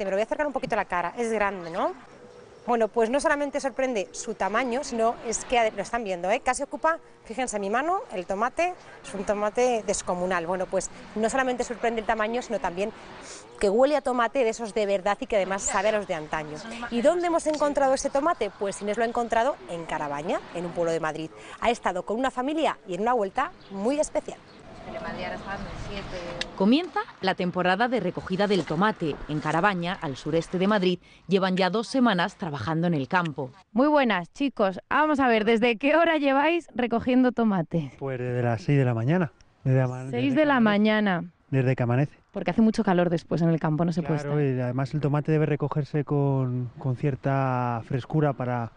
me lo voy a acercar un poquito a la cara, es grande, ¿no? Bueno, pues no solamente sorprende su tamaño, sino es que lo están viendo, ¿eh? casi ocupa, fíjense mi mano, el tomate, es un tomate descomunal. Bueno, pues no solamente sorprende el tamaño, sino también que huele a tomate de esos de verdad y que además sabe a los de antaño. ¿Y dónde hemos encontrado ese tomate? Pues Inés lo ha encontrado en Carabaña, en un pueblo de Madrid. Ha estado con una familia y en una vuelta muy especial. Comienza la temporada de recogida del tomate. En Carabaña, al sureste de Madrid, llevan ya dos semanas trabajando en el campo. Muy buenas, chicos. Vamos a ver, ¿desde qué hora lleváis recogiendo tomate? Pues desde las 6 de la mañana. Desde 6 de la mañana. Desde que amanece. Porque hace mucho calor después en el campo, no se puede estar. Y además el tomate debe recogerse con, cierta frescura para,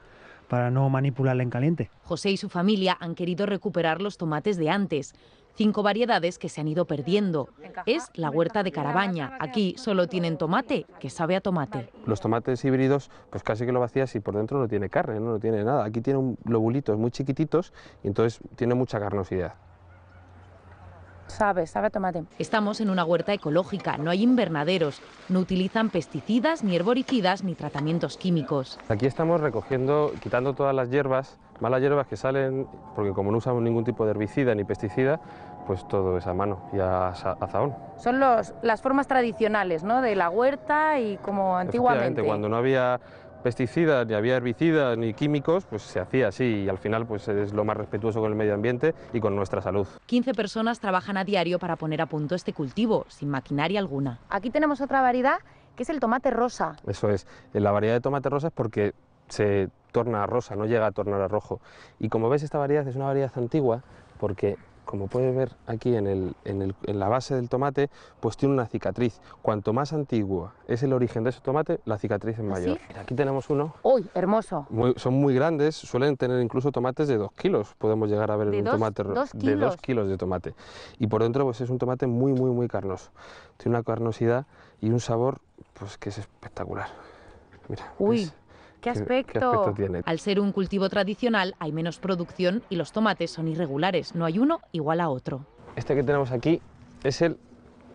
para no manipularla en caliente. José y su familia han querido recuperar los tomates de antes. Cinco variedades que se han ido perdiendo. Es la huerta de Carabaña. Aquí solo tienen tomate, que sabe a tomate. Los tomates híbridos, pues casi que lo vacías y por dentro no tiene carne, no, tiene nada. Aquí tiene un lobulitos muy chiquititos y entonces tiene mucha carnosidad. Sabe, sabe a tomate. Estamos en una huerta ecológica, no hay invernaderos, no utilizan pesticidas, ni herboricidas, ni tratamientos químicos. Aquí estamos recogiendo, quitando todas las hierbas, malas hierbas que salen, porque como no usamos ningún tipo de herbicida ni pesticida, pues todo es a mano y a, Son los, las formas tradicionales, ¿no? De la huerta y como antiguamente. cuando no había pesticidas, ni había herbicidas, ni químicos, pues se hacía así y al final pues es lo más respetuoso con el medio ambiente y con nuestra salud. 15 personas trabajan a diario para poner a punto este cultivo, sin maquinaria alguna. Aquí tenemos otra variedad que es el tomate rosa. Eso es, eh, la variedad de tomate rosa es porque se torna rosa, no llega a tornar a rojo. Y como ves esta variedad es una variedad antigua porque como puede ver aquí en, la base del tomate, pues tiene una cicatriz. Cuanto más antigua es el origen de ese tomate, la cicatriz es ¿Ah, mayor. aquí tenemos uno. ¡Uy, hermoso! son muy grandes, suelen tener incluso tomates de 2 kilos. Podemos llegar a ver un tomate de 2 kilos de tomate. Y por dentro pues es un tomate muy, muy, muy carnoso. Tiene una carnosidad y un sabor pues que es espectacular. Mira, Uy aspecto? Al ser un cultivo tradicional hay menos producción y los tomates son irregulares, no hay uno igual a otro. Este que tenemos aquí es el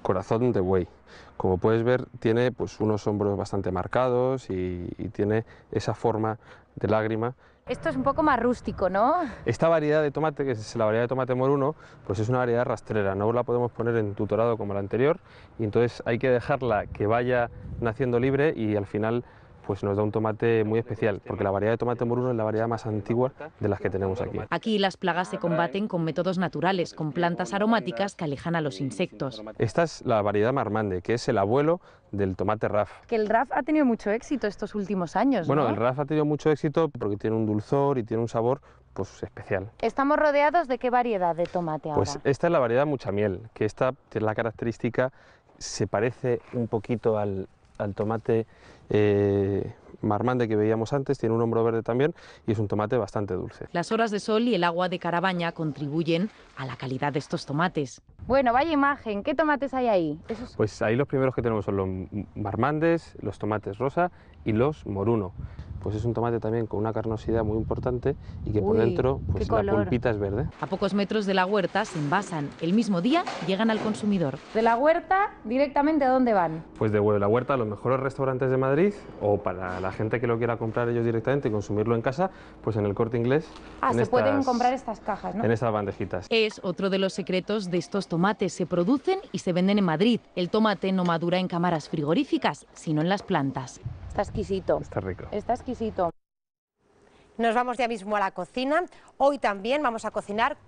corazón de buey. Como puedes ver, tiene pues, unos hombros bastante marcados y, tiene esa forma de lágrima. Esto es un poco más rústico, ¿no? Esta variedad de tomate, que es la variedad de tomate moruno, pues es una variedad rastrera, no la podemos poner en tutorado como la anterior, y entonces hay que dejarla que vaya naciendo libre y al final pues nos da un tomate muy especial, porque la variedad de tomate moruno es la variedad más antigua de las que tenemos aquí. Aquí las plagas se combaten con métodos naturales, con plantas aromáticas que alejan a los insectos. Esta es la variedad marmande, que es el abuelo del tomate RAF. Que el RAF ha tenido mucho éxito estos últimos años. Bueno, el RAF ha tenido mucho éxito porque tiene un dulzor y tiene un sabor pues especial. ¿Estamos rodeados de qué variedad de tomate pues ahora? Pues esta es la variedad mucha miel, que esta es la característica, se parece un poquito al, el tomate eh, marmande que veíamos antes, tiene un hombro verde también y es un tomate bastante dulce. Las horas de sol y el agua de Carabaña contribuyen a la calidad de estos tomates. Bueno, vaya imagen, ¿qué tomates hay ahí? Pues ahí los primeros que tenemos son los marmandes, los tomates rosa y los moruno. Pues es un tomate también con una carnosidad muy importante y que por dentro pues la pulpita es verde. A pocos metros de la huerta se envasan. El mismo día llegan al consumidor. ¿De la huerta directamente a dónde van? Pues de la huerta a los mejores restaurantes de Madrid o para la gente que lo quiera comprar ellos directamente y consumirlo en casa, pues en el corte inglés. Ah, se pueden comprar estas cajas, ¿no? En estas bandejitas. Es otro de los secretos de estos tomates tomates se producen y se venden en Madrid. El tomate no madura en cámaras frigoríficas, sino en las plantas. Está exquisito. Está rico. Está exquisito. Nos vamos ya mismo a la cocina. Hoy también vamos a cocinar